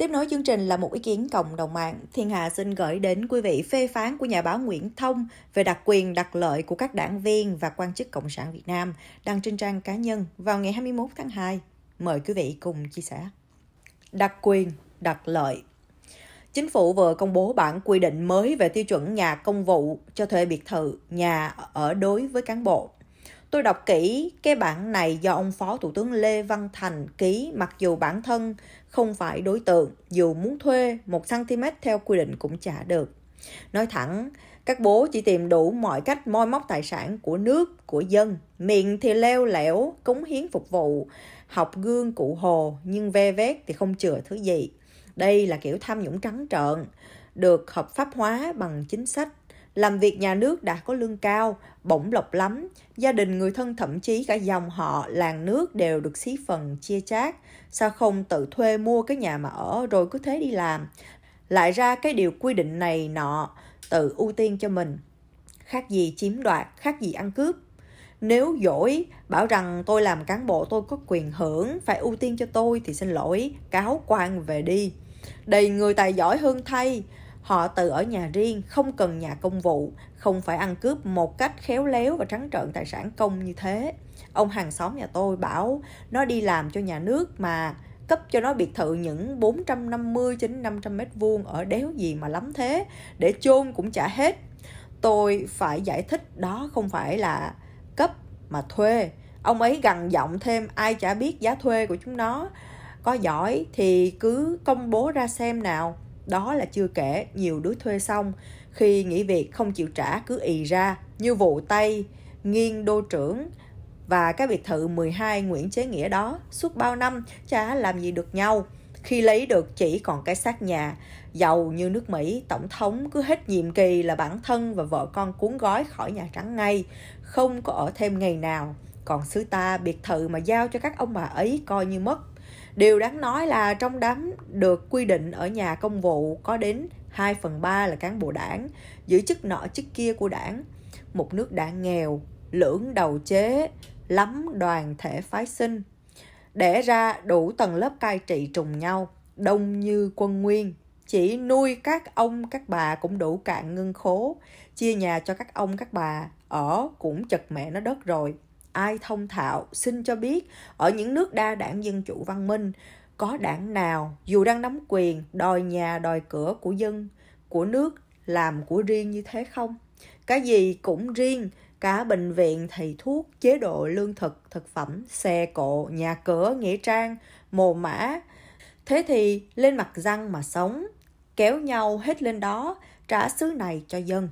Tiếp nối chương trình là một ý kiến cộng đồng mạng. Thiên Hà xin gửi đến quý vị phê phán của nhà báo Nguyễn Thông về đặc quyền đặc lợi của các đảng viên và quan chức Cộng sản Việt Nam đăng trên trang cá nhân vào ngày 21 tháng 2. Mời quý vị cùng chia sẻ. Đặc quyền, đặc lợi Chính phủ vừa công bố bản quy định mới về tiêu chuẩn nhà công vụ cho thuê biệt thự, nhà ở đối với cán bộ. Tôi đọc kỹ cái bản này do ông Phó Thủ tướng Lê Văn Thành ký mặc dù bản thân không phải đối tượng, dù muốn thuê 1cm theo quy định cũng trả được. Nói thẳng, các bố chỉ tìm đủ mọi cách moi móc tài sản của nước, của dân, miệng thì leo lẻo, cống hiến phục vụ, học gương cụ hồ, nhưng ve vét thì không chừa thứ gì. Đây là kiểu tham nhũng trắng trợn, được hợp pháp hóa bằng chính sách làm việc nhà nước đã có lương cao, bổng lộc lắm, gia đình người thân thậm chí cả dòng họ, làng nước đều được xí phần chia chác. Sao không tự thuê mua cái nhà mà ở rồi cứ thế đi làm? Lại ra cái điều quy định này nọ, tự ưu tiên cho mình. Khác gì chiếm đoạt, khác gì ăn cướp. Nếu dỗi, bảo rằng tôi làm cán bộ tôi có quyền hưởng, phải ưu tiên cho tôi thì xin lỗi, cáo quan về đi. Đầy người tài giỏi hơn thay, Họ tự ở nhà riêng, không cần nhà công vụ, không phải ăn cướp một cách khéo léo và trắng trợn tài sản công như thế. Ông hàng xóm nhà tôi bảo nó đi làm cho nhà nước mà cấp cho nó biệt thự những 450 đến 500 mét vuông ở đéo gì mà lắm thế, để chôn cũng trả hết. Tôi phải giải thích đó không phải là cấp mà thuê. Ông ấy gằn giọng thêm ai chả biết giá thuê của chúng nó. Có giỏi thì cứ công bố ra xem nào đó là chưa kể nhiều đứa thuê xong, khi nghỉ việc không chịu trả cứ ì ra, như vụ Tây, nghiêng đô trưởng và cái biệt thự 12 Nguyễn Chế Nghĩa đó suốt bao năm chả làm gì được nhau. Khi lấy được chỉ còn cái xác nhà, giàu như nước Mỹ, tổng thống cứ hết nhiệm kỳ là bản thân và vợ con cuốn gói khỏi Nhà Trắng ngay, không có ở thêm ngày nào. Còn xứ ta biệt thự mà giao cho các ông bà ấy coi như mất Điều đáng nói là trong đám được quy định ở nhà công vụ có đến 2 phần 3 là cán bộ đảng, giữ chức nọ chức kia của đảng. Một nước đã nghèo, lưỡng đầu chế, lắm đoàn thể phái sinh. để ra đủ tầng lớp cai trị trùng nhau, đông như quân nguyên. Chỉ nuôi các ông các bà cũng đủ cạn ngân khố, chia nhà cho các ông các bà, ở cũng chật mẹ nó đất rồi ai thông thạo xin cho biết ở những nước đa đảng dân chủ văn minh có đảng nào dù đang nắm quyền đòi nhà đòi cửa của dân của nước làm của riêng như thế không cái gì cũng riêng cả bệnh viện thầy thuốc chế độ lương thực thực phẩm xe cộ nhà cửa nghĩa trang mồ mã thế thì lên mặt răng mà sống kéo nhau hết lên đó trả xứ này cho dân